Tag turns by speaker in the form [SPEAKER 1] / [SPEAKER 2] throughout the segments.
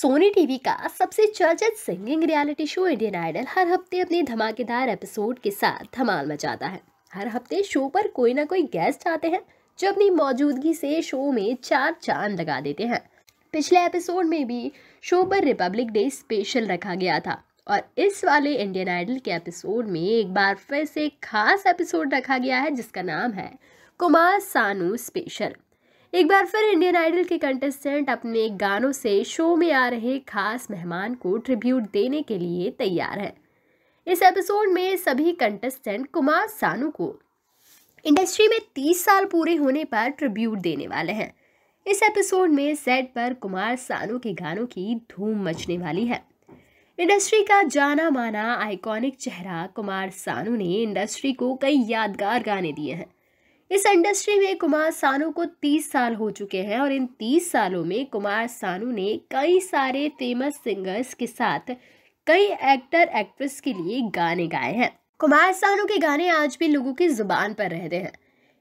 [SPEAKER 1] Sony TV का सबसे चर्चित singing reality show Indian Idol हर हफ्ते अपने धमाकेदार एपिसोड के साथ धमाल मचाता है हर हफ्ते शो पर कोई ना कोई गेस्ट आते हैं जो अपनी मौजूदगी से शो में चार चांद लगा देते हैं पिछले एपिसोड में भी शो पर रिपब्लिक डे स्पेशल रखा गया था और इस वाले इंडियन आइडल के एपिसोड में एक बार फिर से खास एपिसोड रखा गया है जिसका नाम है कुमार सानू स्पेशल एक बार फिर इंडियन आइडल के कंटेस्टेंट अपने गानों से शो में आ रहे खास मेहमान को ट्रिब्यूट देने के लिए तैयार है इस एपिसोड में सभी कंटेस्टेंट कुमार सानू को इंडस्ट्री में तीस साल पूरे होने पर ट्रिब्यूट देने वाले हैं इस एपिसोड में सेट पर कुमार सानू के गानों की धूम मचने वाली है इंडस्ट्री का जाना माना आइकॉनिक चेहरा कुमार सानू ने इंडस्ट्री को कई यादगार गाने दिए हैं इस इंडस्ट्री में कुमार सानू को 30 साल हो चुके हैं और इन 30 सालों में कुमार सानू ने कई सारे फेमस सिंगर्स के साथ कई एक्टर एक्ट्रेस के लिए गाने गाए हैं कुमार सानू के गाने आज भी लोगों की जुबान पर रहते हैं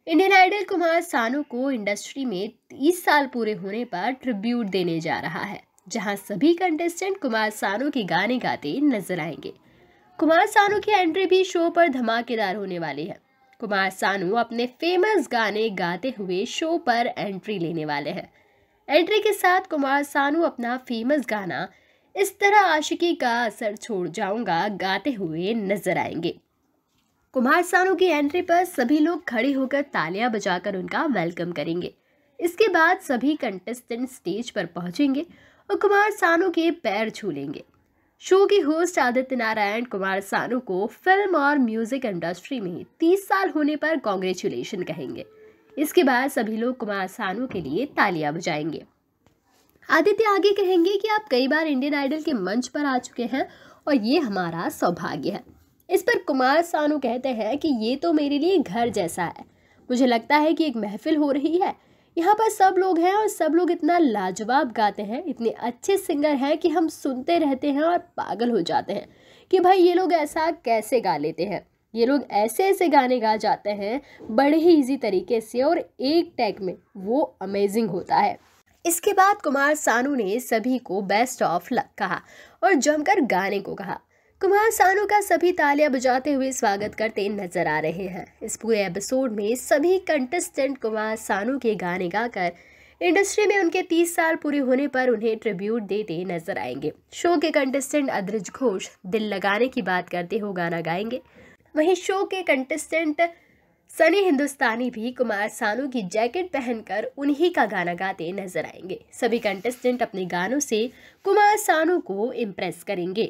[SPEAKER 1] इंडियन आइडल कुमार सानू को इंडस्ट्री में 30 साल पूरे होने पर ट्रिब्यूट देने जा रहा है जहां सभी कंटेस्टेंट कुमार सानू के गाने गाते नजर आएंगे कुमार सानू की एंट्री भी शो पर धमाकेदार होने वाली है कुमार सानू अपने फेमस गाने गाते हुए शो पर एंट्री लेने वाले हैं एंट्री के साथ कुमार सानू अपना फेमस गाना इस तरह आशिकी का असर छोड़ जाऊंगा गाते हुए नजर आएंगे कुमार सानू की एंट्री पर सभी लोग खड़े होकर तालियां बजाकर उनका वेलकम करेंगे इसके बाद सभी कंटेस्टेंट स्टेज पर पहुंचेंगे और कुमार सानू के पैर छू लेंगे शो के होस्ट आदित्य नारायण कुमार सानू को फिल्म और म्यूजिक इंडस्ट्री में 30 साल होने पर कॉन्ग्रेचुलेशन कहेंगे इसके बाद सभी लोग कुमार सानू के लिए तालियां बजाएंगे आदित्य आगे कहेंगे कि आप कई बार इंडियन आइडल के मंच पर आ चुके हैं और ये हमारा सौभाग्य है इस पर कुमार सानू कहते हैं कि ये तो मेरे लिए घर जैसा है मुझे लगता है कि एक महफिल हो रही है यहाँ पर सब लोग हैं और सब लोग इतना लाजवाब गाते हैं इतने अच्छे सिंगर हैं कि हम सुनते रहते हैं और पागल हो जाते हैं कि भाई ये लोग ऐसा कैसे गा लेते हैं ये लोग ऐसे ऐसे गाने गा जाते हैं बड़े ही इजी तरीके से और एक टैग में वो अमेजिंग होता है इसके बाद कुमार सानू ने सभी को बेस्ट ऑफ लक कहा और जमकर गाने को कहा कुमार सानू का सभी तालियां बजाते हुए स्वागत करते नजर आ रहे हैं इस पूरे एपिसोड में सभी कंटेस्टेंट कुमार सानू के गाने गाकर इंडस्ट्री में उनके 30 साल पूरे होने पर उन्हें ट्रिब्यूट देते नजर आएंगे शो के कंटेस्टेंट अद्रज घोष दिल लगाने की बात करते हुए गाना गाएंगे वहीं शो के कंटेस्टेंट सनी हिंदुस्तानी भी कुमार सानू की जैकेट पहनकर उन्हीं का गाना गाते नजर आएंगे सभी कंटेस्टेंट अपने गानों से कुमार सानू को इम्प्रेस करेंगे